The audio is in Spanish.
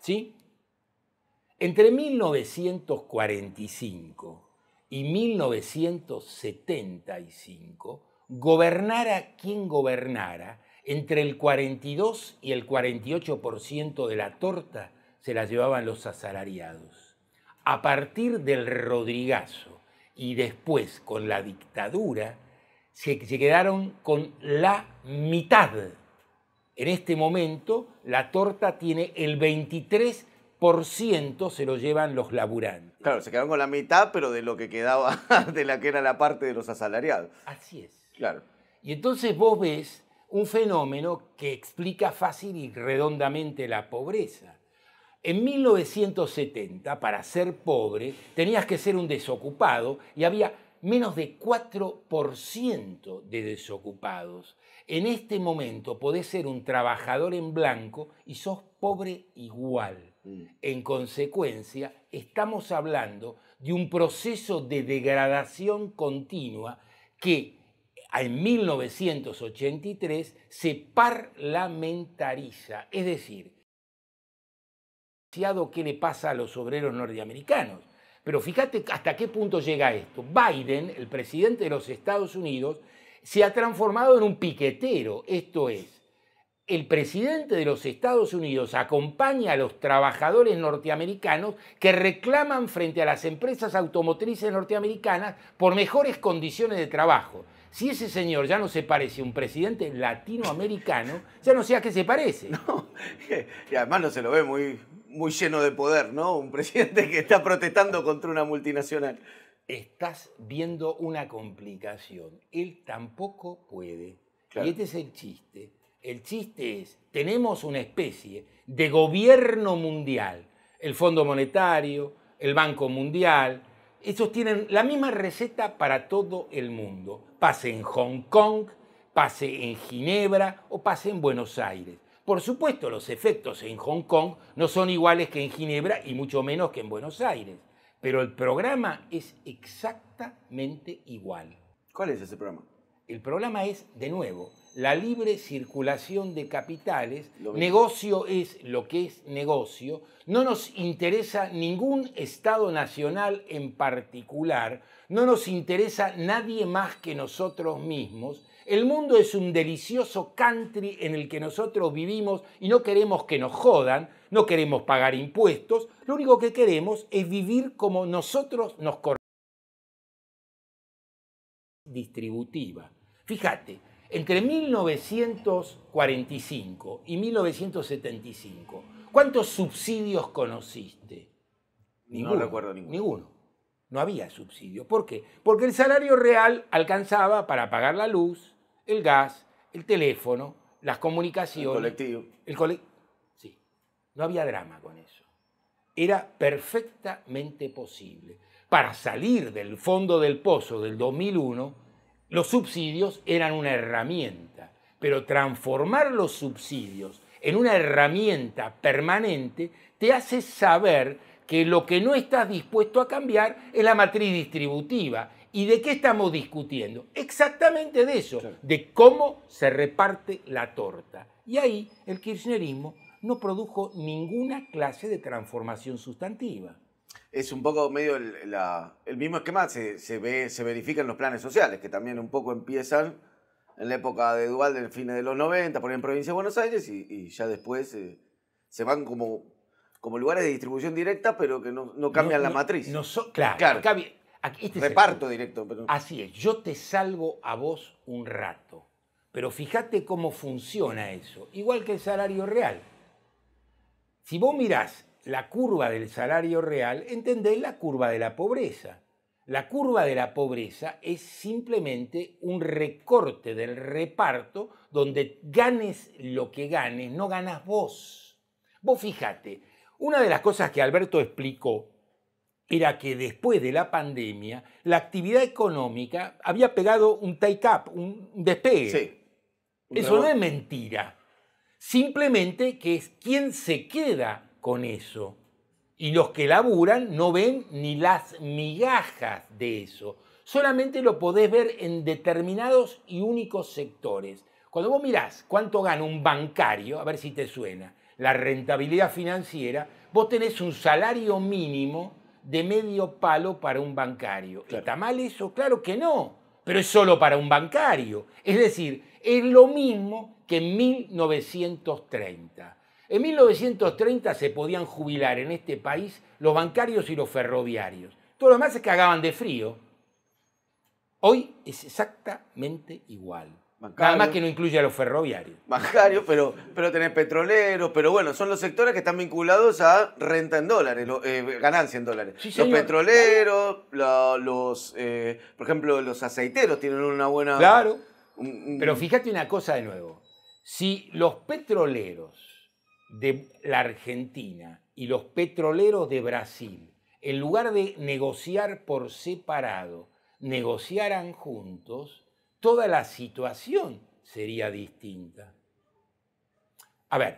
¿sí? Entre 1945 y 1975, gobernara quien gobernara, entre el 42 y el 48% de la torta se la llevaban los asalariados. A partir del Rodrigazo y después con la dictadura, se quedaron con la mitad en este momento la torta tiene el 23% se lo llevan los laburantes. Claro, se quedaron con la mitad, pero de lo que quedaba, de la que era la parte de los asalariados. Así es. Claro. Y entonces vos ves un fenómeno que explica fácil y redondamente la pobreza. En 1970, para ser pobre, tenías que ser un desocupado y había menos de 4% de desocupados. En este momento podés ser un trabajador en blanco y sos pobre igual. Mm. En consecuencia, estamos hablando de un proceso de degradación continua que en 1983 se parlamentariza, es decir, ¿qué le pasa a los obreros norteamericanos? Pero fíjate hasta qué punto llega esto. Biden, el presidente de los Estados Unidos, se ha transformado en un piquetero. Esto es, el presidente de los Estados Unidos acompaña a los trabajadores norteamericanos que reclaman frente a las empresas automotrices norteamericanas por mejores condiciones de trabajo. Si ese señor ya no se parece a un presidente latinoamericano, ya no sé a qué se parece. y además no se lo ve muy, muy lleno de poder, ¿no? Un presidente que está protestando contra una multinacional. Estás viendo una complicación. Él tampoco puede. Y este es el chiste. El chiste es, tenemos una especie de gobierno mundial. El Fondo Monetario, el Banco Mundial, esos tienen la misma receta para todo el mundo. Pase en Hong Kong, pase en Ginebra o pase en Buenos Aires. Por supuesto, los efectos en Hong Kong no son iguales que en Ginebra y mucho menos que en Buenos Aires, pero el programa es exactamente igual. ¿Cuál es ese programa? El programa es, de nuevo, la libre circulación de capitales, negocio es lo que es negocio, no nos interesa ningún Estado nacional en particular, no nos interesa nadie más que nosotros mismos, el mundo es un delicioso country en el que nosotros vivimos y no queremos que nos jodan, no queremos pagar impuestos, lo único que queremos es vivir como nosotros nos corresponde distributiva. Fíjate, entre 1945 y 1975, ¿cuántos subsidios conociste? Ninguno. No recuerdo ninguno. Ninguno. No había subsidio. ¿Por qué? Porque el salario real alcanzaba para pagar la luz, el gas, el teléfono, las comunicaciones. El colectivo. El colectivo. Sí. No había drama con eso. Era perfectamente posible. Para salir del fondo del pozo del 2001, los subsidios eran una herramienta, pero transformar los subsidios en una herramienta permanente te hace saber que lo que no estás dispuesto a cambiar es la matriz distributiva. ¿Y de qué estamos discutiendo? Exactamente de eso, de cómo se reparte la torta. Y ahí el kirchnerismo no produjo ninguna clase de transformación sustantiva es un poco medio el, mismo esquema, se, se, ve, se verifica los planes sociales, que también un poco empiezan en la época de Dual, en fin de los 90, por ejemplo, en provincia de Buenos Aires, y, ya después eh, se van como, como lugares de distribución directa, pero que no, cambian la matriz. claro, aquí, este Reparto directo. Pero... Así es, yo te salvo a vos un rato, pero fíjate cómo funciona eso, igual que el salario real. Si vos mirás la curva del salario real, entendés la curva de la pobreza. La curva de la pobreza es simplemente un recorte del reparto donde ganes lo que ganes, no ganas vos. Vos fíjate, una de las cosas que Alberto explicó era que después de la pandemia la actividad económica había pegado un take-up, un despegue. Eso no es mentira. Simplemente que es quien se queda con eso. Y los que laburan no ven ni las migajas de eso. Solamente lo podés ver en determinados y únicos sectores. Cuando vos mirás cuánto gana un bancario, a ver si te suena, la rentabilidad financiera, vos tenés un salario mínimo de medio palo para un bancario. ¿Está mal eso? Claro que no, pero es solo para un bancario. Es decir, es lo mismo que en 1930. En 1930 se podían jubilar en este país los bancarios y los ferroviarios. Todos los demás se cagaban de frío. Hoy es exactamente igual. Además Nada más que no incluye a los ferroviarios. Bancarios, pero, pero tenés petroleros, pero bueno, son los sectores que están vinculados a renta en dólares, eh, ganancia en dólares. los petroleros, los, eh, por ejemplo, los aceiteros tienen una buena... Claro. Pero fíjate una cosa de nuevo. Si los petroleros de la Argentina y los petroleros de Brasil, en lugar de negociar por separado, negociaran juntos, toda la situación sería distinta. A ver,